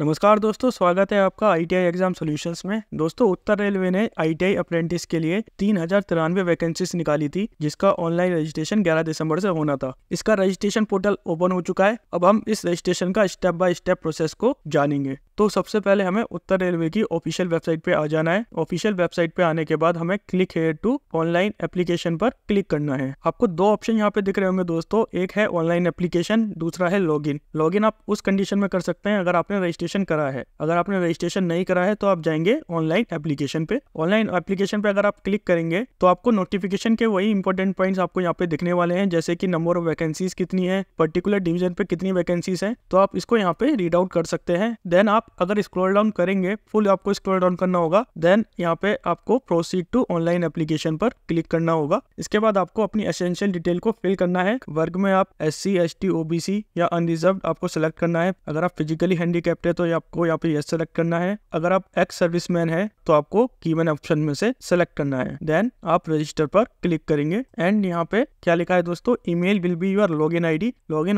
नमस्कार दोस्तों स्वागत है आपका आईटीआई एग्जाम सॉल्यूशंस में दोस्तों उत्तर रेलवे ने आईटीआई अप्रेंटिस के लिए तीन हजार तिरानवे वैकेंसीज निकाली थी जिसका ऑनलाइन रजिस्ट्रेशन 11 दिसंबर से होना था इसका रजिस्ट्रेशन पोर्टल ओपन हो चुका है अब हम इस रजिस्ट्रेशन का स्टेप बाय स्टेप प्रोसेस को जानेंगे तो सबसे पहले हमें उत्तर रेलवे की ऑफिशियल वेबसाइट पे आ जाना है ऑफिशियल वेबसाइट पे आने के बाद हमें click here to online application पर क्लिक करना है आपको दो ऑप्शन यहाँ पे दिख रहे होंगे दोस्तों एक है ऑनलाइन एप्लीकेशन दूसरा है लॉग इन आप उस कंडीशन में कर सकते हैं अगर आपने रजिस्ट्रेशन रजिस्ट्रेशन करा है अगर आपने रजिस्ट्रेशन नहीं करा है तो आप जाएंगे ऑनलाइन एप्लीकेशन पे ऑनलाइन एप्लीकेशन पे अगर आप क्लिक करेंगे तो आपको नोटिफिकेशन के वही इंपॉर्टेंट पॉइंट आपको यहाँ पे दिखने वाले हैं जैसे कि नंबर ऑफ वैकेंसीज कितनी है पर्टिकुलर डिविजन पे कितनी वैकेंसीज है तो आप इसको यहाँ पे रीड आउट कर सकते हैं देन आप अगर स्क्रॉल डाउन करेंगे फुल आपको स्क्रॉल डाउन करना होगा देन यहाँ पे आपको प्रोसीड टू ऑनलाइन एप्लीकेशन पर क्लिक करना होगा इसके बाद आपको अपनी एसेंशियल डिटेल को फिल करना है वर्ग में आप S C S T OBC या अनरिजर्व आपको सिलेक्ट करना है अगर आप फिजिकली हैंडीकेप्ट है तो ये आपको यहाँ पे ये सेलेक्ट करना है अगर आप एक्स सर्विस मैन है तो आपको कीमैन ऑप्शन में से सेलेक्ट करना है देन आप रजिस्टर पर क्लिक करेंगे एंड यहाँ पे क्या लिखा है दोस्तों email will be your login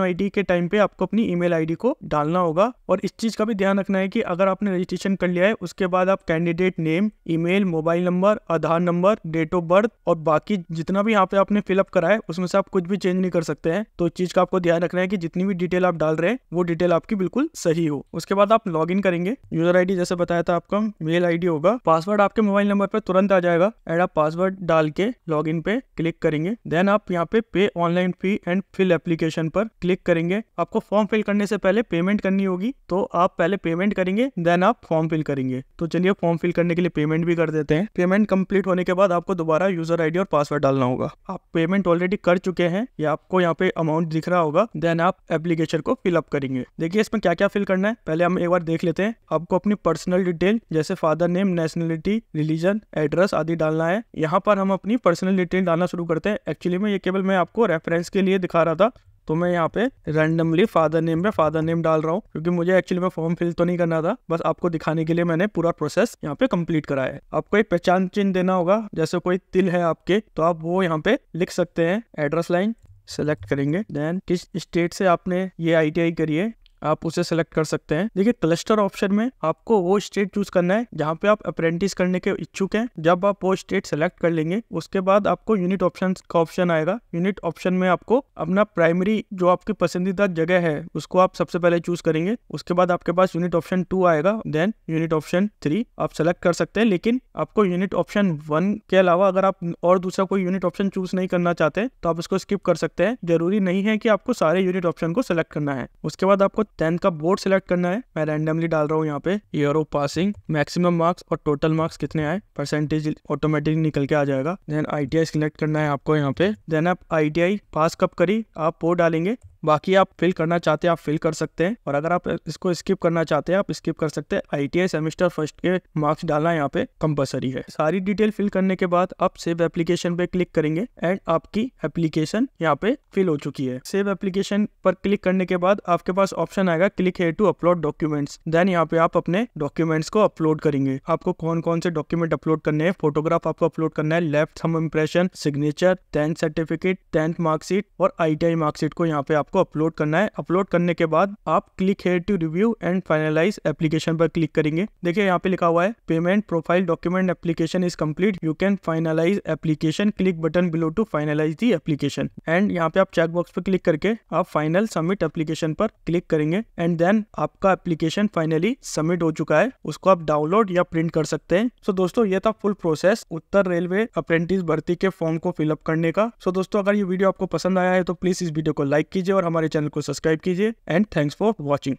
I D के टाइम पे आपको अपनी ईमेल आईडी को डालना होगा और इस चीज का भी ध्यान रखना है कि अगर आपने रजिस्ट्रेशन कर लिया है उसके बाद आप candidate name email mobile number Aadhaar number date of birth और बाकी जितना भी यहाँ पे आपने फिलअप करा है उसमें से आप कुछ भी चेंज नहीं कर सकते हैं तो चीज का आपको ध्यान रखना है कि जितनी भी डिटेल आप डाल रहे हैं वो डिटेल आपकी बिल्कुल सही हो उसके बाद बाद आप लॉग करेंगे यूजर आई जैसे बताया था आपका मेल आई होगा पासवर्ड आपके मोबाइल नंबर पर तुरंत आ जाएगा एड आप पासवर्ड डाल के लॉग पे क्लिक करेंगे देन आप यहाँ पे pay online fee and fill application पर क्लिक करेंगे आपको फॉर्म फिल करने से पहले पेमेंट करनी होगी तो आप पहले पेमेंट करेंगे देन आप फॉर्म फिल करेंगे तो चलिए फॉर्म फिल करने के लिए पेमेंट भी कर देते हैं पेमेंट कंप्लीट होने के बाद आपको दोबारा यूजर आई और पासवर्ड डालना होगा आप पेमेंट ऑलरेडी कर चुके हैं या आपको यहाँ पे अमाउंट दिख रहा होगा देन आप एप्लीकेशन को फिलअप करेंगे देखिए इसमें क्या क्या फिल करना है पहले हम एक बार देख लेते हैं आपको अपनी पर्सनल डिटेल जैसे father name nationality religion address आदि डालना है यहाँ पर हम अपनी पर्सनल डिटेल डालना शुरू करते हैं एक्चुअली में ये केवल मैं आपको रेफरेंस के लिए दिखा रहा था तो मैं यहाँ पे रैंडमली फादर नेम में फादर नेम डाल रहा हूँ क्योंकि मुझे एक्चुअली में फॉर्म फिल तो नहीं करना था बस आपको दिखाने के लिए मैंने पूरा प्रोसेस यहाँ पे कंप्लीट कराया है आपको एक पहचान चिन्ह देना होगा जैसे कोई तिल है आपके तो आप वो यहाँ पे लिख सकते हैं एड्रेस लाइन सेलेक्ट करेंगे देन किस स्टेट से आपने ये आई करी है आप उसे सेलेक्ट कर सकते हैं देखिए क्लस्टर ऑप्शन में आपको वो स्टेट चूज करना है जहाँ पे आप अप्रेंटिस करने के इच्छुक हैं जब आप वो स्टेट सेलेक्ट कर लेंगे उसके बाद आपको यूनिट ऑप्शन का ऑप्शन आएगा यूनिट ऑप्शन में आपको अपना प्राइमरी जो आपकी पसंदीदा जगह है उसको आप सबसे पहले चूज करेंगे उसके बाद आपके पास यूनिट ऑप्शन टू आएगा देन यूनिट ऑप्शन थ्री आप सेलेक्ट कर सकते हैं लेकिन आपको यूनिट ऑप्शन वन के अलावा अगर आप और दूसरा कोई यूनिट ऑप्शन चूज नहीं करना चाहते तो आप इसको स्किप कर सकते हैं जरूरी नहीं है कि आपको सारे यूनिट ऑप्शन को सेलेक्ट करना है उसके बाद आपको टेंथ का बोर्ड सेलेक्ट करना है मैं रैंडमली डाल रहा हूँ यहाँ पे year of passing maximum marks और टोटल मार्क्स कितने आए परसेंटेज ऑटोमेटिक निकल के आ जाएगा देन आई सिलेक्ट करना है आपको यहाँ पे देन आप आई पास कब करी आप वो डालेंगे बाकी आप फिल करना चाहते हैं आप फिल कर सकते हैं और अगर आप इसको स्किप करना चाहते हैं आप स्किप कर सकते हैं आई टी सेमेस्टर फर्स्ट के मार्क्स डालना यहाँ पे कंपलसरी है सारी डिटेल फिल करने के बाद आप सेव एप्लीकेशन पे क्लिक करेंगे एंड आपकी एप्लीकेशन यहाँ पे फिल हो चुकी है सेव एप्लीकेशन पर क्लिक करने के बाद आपके पास ऑप्शन आएगा click here to upload documents then यहाँ पे आप अपने डॉक्यूमेंट्स को अपलोड करेंगे आपको कौन कौन से डॉक्यूमेंट अपलोड करने हैं फोटोग्राफ आपको अपलोड करना है लेफ्ट हम impression signature tenth certificate tenth marksheet और आई मार्कशीट को यहाँ पे आप आपको अपलोड करना है अपलोड करने के बाद आप click here to review and finalise application पर क्लिक करेंगे देखिए यहाँ पे लिखा हुआ है payment profile document application is complete you can finalise application click button below to finalise the application and यहाँ पे आप चेकबॉक्स पर क्लिक करके आप फाइनल सबमिट एप्लीकेशन पर क्लिक करेंगे एंड देन आपका एप्लीकेशन फाइनली सबमिट हो चुका है उसको आप डाउनलोड या प्रिंट कर सकते हैं सो so, दोस्तों ये था full process Uttar railway apprentice भर्ती के फॉर्म को फिलअप करने का सो so, दोस्तों अगर ये वीडियो आपको पसंद आया है तो प्लीज इस वीडियो को लाइक कीजिए और और हमारे चैनल को सब्सक्राइब कीजिए एंड थैंक्स फॉर वॉचिंग